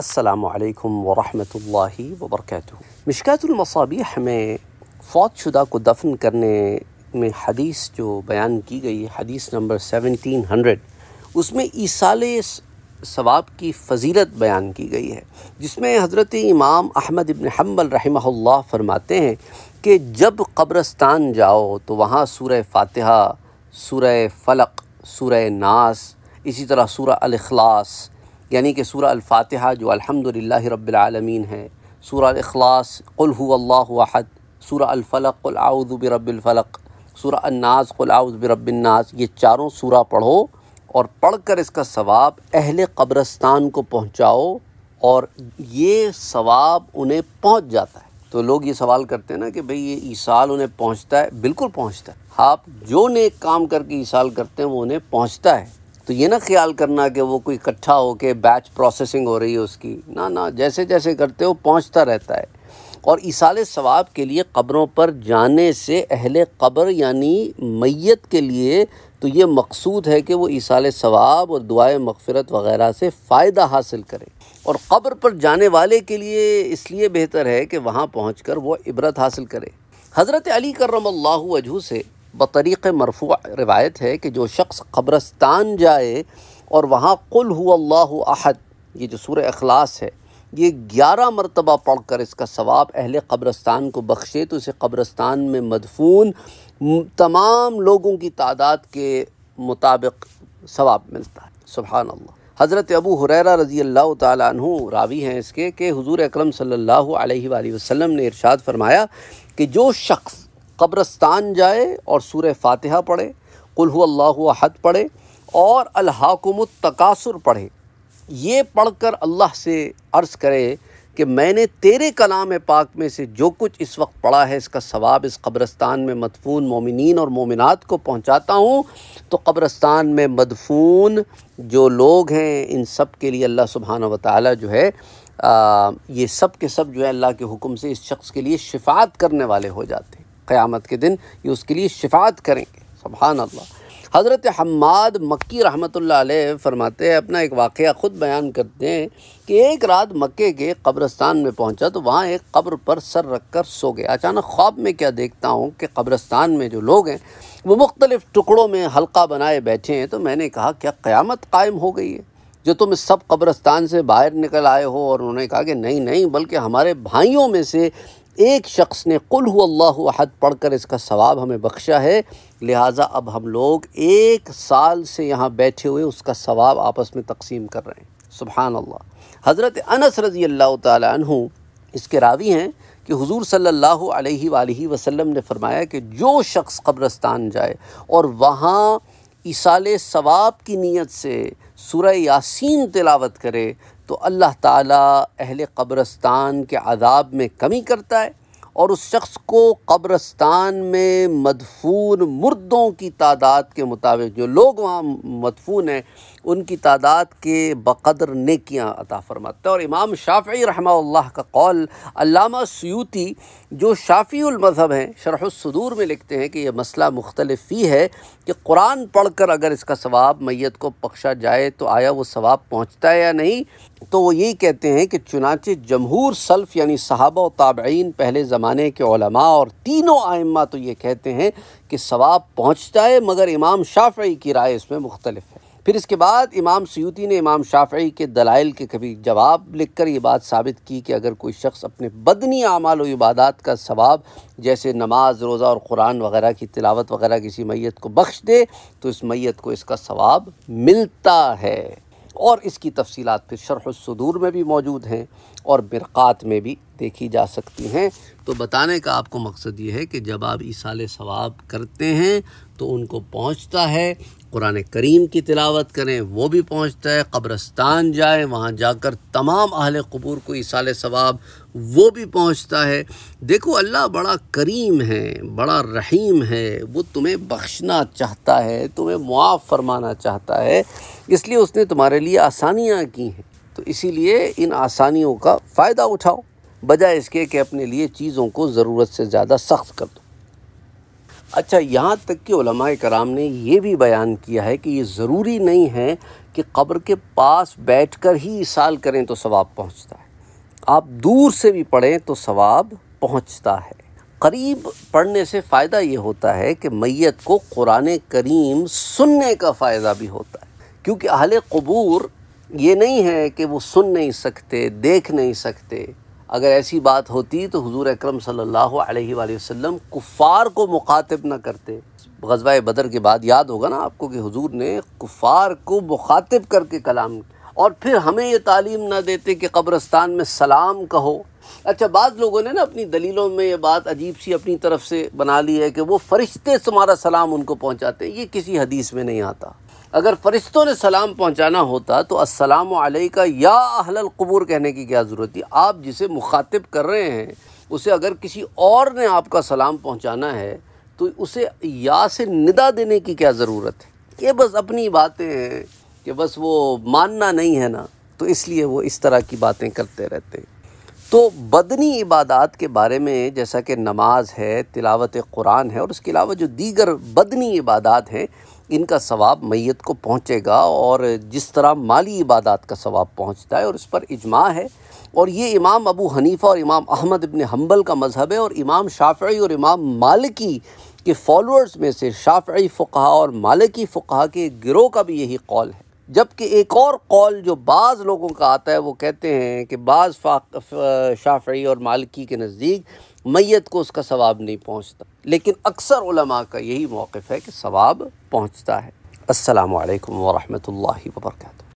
अस्सलाम वालेकुम वरहमतुल्लाहि वबरकatuh मिशकातुल मसाबिह में फौत शुदा को दफन करने में हदीस जो बयान की गई हदीस नंबर 1700 उसमें ईसाल सवाब की फजीलत बयान की गई है जिसमें हज़रत इमाम अहमद इबन हम्बल रहमहुल्लाह फरमाते हैं कि जब कब्रस्तान जाओ तो वहाँ सूरह फातिहा सूरह फ़लक सूरह नास इसी तरह सूरह अलखलास यानी कि सूर अल जो अल्हम्दुलिल्लाह रब्बिल आलमीन है सूर अखलास इखलास कुल हुवल्लाहु अहद सूरह फलक अन्नास कुल आउज़ु नास ये चारों सूर पढ़ो और पढ़कर इसका सवाब अहल कब्रस्तान को पहुँचाओ और ये सवाब उन्हें पहुँच जाता है तो लोग ये सवाल करते हैं ना कि भाई ये ईसाल उन्हें पहुँचता है बिल्कुल पहुँचता है आप जो नेक काम करके ईसाल करते हैं वो उन्हें पहुँचता है तो ये ना ख्याल करना कि वो कोई इकट्ठा हो के बैच प्रोसेसिंग हो रही है उसकी ना ना जैसे जैसे करते हो पहुँचता रहता है और इसाले सवाब के लिए कब्रों पर जाने से अहल कब्र यानी मैत के लिए तो ये मकसूद है कि वो इसाले सवाब और दुआए मगफरत वगैरह से फ़ायदा हासिल करें और कब्र पर जाने वाले के लिए इसलिए बेहतर है कि वहाँ पहुँच कर वह इबरत हासिल करे हज़रत अली करम अल्लाह से बतरीक़ मरफू रिवायत है कि जो शख्स कब्रस्तान जाए और वहाँ कुल हुल्ला अहद ये जो सूर अखलास है ये ग्यारह मरतबा पढ़ कर इसका सवाब अहल कब्रस्तान को बख्शे तो इसे कब्रस्तान में मदफून तमाम लोगों की तादाद के मुताबिक सवाब मिलता है सुबह अल्लाह हज़रत अबू हुरैरा रज़ी अल्लाह तु रावी हैं इसके कि हज़ूर अक्रम सल्ला वसलम ने इरशाद फरमाया कि जो शख्स कब्रस्तान जाए और सूर फातिहा पढ़े कुल्हु हद पढ़े और अल्हाकुम तकासुर पढ़े ये पढ़कर अल्लाह से अर्ज़ करे कि मैंने तेरे कलाम पाक में से जो कुछ इस वक्त पढ़ा है इसका सवाब इस कब्रस्तान में मदफून मोमिन और मोमिनत को पहुंचाता हूं तो कब्रस्तान में मदफून जो लोग हैं इन सब के लिए अल्लाह सुबहाना वाली जो है आ, ये सब के सब जो है अल्लाह के हुक्म से इस शख्स के लिए शिफात करने वाले हो जाते हैं क़्यामत के दिन ये उसके लिए शिफात करेंगे सुबहान अल्लाह हज़रत हमाद मक्की रहमत फरमाते हैं अपना एक वाक़ ख़ुद बयान करते हैं कि एक रात मक्के के कब्रस्तान में पहुंचा तो वहाँ एक कब्र पर सर रख कर सो गया अचानक ख्वाब में क्या देखता हूँ कि कब्रस्तान में जो लोग हैं वो मुख्तलिफ़ टुकड़ों में हल्का बनाए बैठे हैं तो मैंने कहा क्या क़्यामत कायम हो गई है जो तुम सब कब्रस्तान से बाहर निकल आए हो और उन्होंने कहा कि नहीं नहीं बल्कि हमारे भाइयों में से एक शख्स ने कुल अल्लाह अहद पढ़कर इसका सवाब हमें बख्शा है लिहाजा अब हम लोग एक साल से यहाँ बैठे हुए उसका सवाब आपस में तकसीम कर रहे हैं सुबहान अल्लाह हज़रत अनस रज़ी अल्लाह तु इसके रावी हैं कि हुजूर सल्लल्लाहु अलैहि सल्ला वसल्लम ने फरमाया कि जो शख्स कब्रस्तान जाए और वहाँ इसाले सवाब की नीयत से सूर्य यासीन तिलावत करे तो अल्लाह ताला अहल कब्रस्तान के आदाब में कमी करता है और उस शख्स को कब्रस्तान में मदफून मुर्दों की तादाद के मुताबिक जो लोग वहाँ मदफून हैं उनकी तादाद के बक़दर नेकियाँ अता फरमाते हैं और इमाम शाफ़ी रहमा का कौल अल्लामा सयूती जो शाफी मज़हब हैं शरहसदूर में लिखते हैं कि यह मसला मुख्तलफ ही है कि कुरान पढ़ कर अगर इसका सवाब मैत को बख्शा जाए तो आया वो सवाब पहुँचता है या नहीं तो वो यही कहते हैं कि चुनाचे जमहूर सल्फ़ यानी सहाबा ताबईन ताबीन पहले ज़माने के ओलमा और तीनों आयमा तो ये कहते हैं कि सवाब पहुँचता है मगर इमाम शाफी की राय इसमें मुख्तलफ है फिर इसके बाद इमाम सयूती ने इमाम शाफी के दलाइल के कभी जवाब लिख कर ये बात साबित की कि अगर कोई शख्स अपने बदनी आमाल व इबादत का सवाब जैसे नमाज रोज़ा और कुरान वगैरह की तिलावत वगैरह किसी मैत को बख्श दे तो इस मैत को इसका सवाब मिलता है और इसकी तफसीत फिर शरहदूर में भी मौजूद हैं और बिरक़ात में भी देखी जा सकती हैं तो बताने का आपको मकसद ये है कि जब आप साल सवाब करते हैं तो उनको पहुंचता है कुरान करीम की तिलावत करें वो भी पहुंचता है कब्रस्तान जाए वहाँ जाकर तमाम अहल कबूर को इसाल सवाब वो भी पहुंचता है देखो अल्लाह बड़ा करीम है बड़ा रहीम है वो तुम्हें बख्शना चाहता है तुम्हें मुआफ़ फरमाना चाहता है इसलिए उसने तुम्हारे लिए आसानियाँ की हैं तो इसीलिए इन आसानियों का फ़ायदा उठाओ बजाय इसके कि अपने लिए चीज़ों को ज़रूरत से ज़्यादा सख्त कर दो अच्छा यहाँ तक कि कराम ने यह भी बयान किया है कि ये ज़रूरी नहीं है कि कब्र के पास बैठ कर ही इसाल करें तो सवाब पहुँचता है आप दूर से भी पढ़ें तो सवाब पहुँचता है करीब पढ़ने से फ़ायदा ये होता है कि मैत को कुरान करीम सुनने का फ़ायदा भी होता है क्योंकि अहल कबूर ये नहीं है कि वो सुन नहीं सकते देख नहीं सकते अगर ऐसी बात होती तो हुजूर अकरम सल्लल्लाहु अलैहि वसल्लम कुफ़ार को मुखातिब ना करते गजवा बदर के बाद याद होगा ना आपको कि हुजूर ने कुफ़ार को मुखातिब करके कलाम और फिर हमें ये तालीम ना देते कि कब्रस्तान में सलाम कहो अच्छा बाद लोगों ने ना अपनी दलीलों में ये बात अजीब सी अपनी तरफ से बना ली है कि वो फरिश्ते तुम्हारा सलाम उनको पहुँचाते ये किसी हदीस में नहीं आता अगर फ़रिश्तों ने सलाम पहुंचाना होता तो अस्सलाम का या अहलल कबूर कहने की क्या ज़रूरत थी आप जिसे मुखातिब कर रहे हैं उसे अगर किसी और ने आपका सलाम पहुंचाना है तो उसे या से निदा देने की क्या ज़रूरत है ये बस अपनी बातें हैं कि बस वो मानना नहीं है ना तो इसलिए वो इस तरह की बातें करते रहते हैं तो बदनी इबादत के बारे में जैसा कि नमाज है तिलावत कुरान है और उसके अलावा जो दीगर बदनी इबादत हैं इनका सवाब मैत को पहुँचेगा और जिस तरह माली इबादत का सवाब पहुँचता है और उस पर इजमा है और ये इमाम अबू हनीफ़ा और इमाम अहमद इबन हम्बल का मज़हब है और इमाम शाफ़ी और इमाम मालिकी के फॉलोअर्स में से शाफ़ी फ़ुका और मालिकी फ़ुका के गिरोह का भी यही कौल है जबकि एक और कौल जो बाज़ लोगों का आता है वो कहते हैं कि बाज़ शाफी और मालिकी के नज़दीक मैत को उसका सवाब नहीं पहुँचता लेकिन अक्सर उलमा का यही मौक़ है कि सवाब पहुँचता है असलकम वरहमल वर्का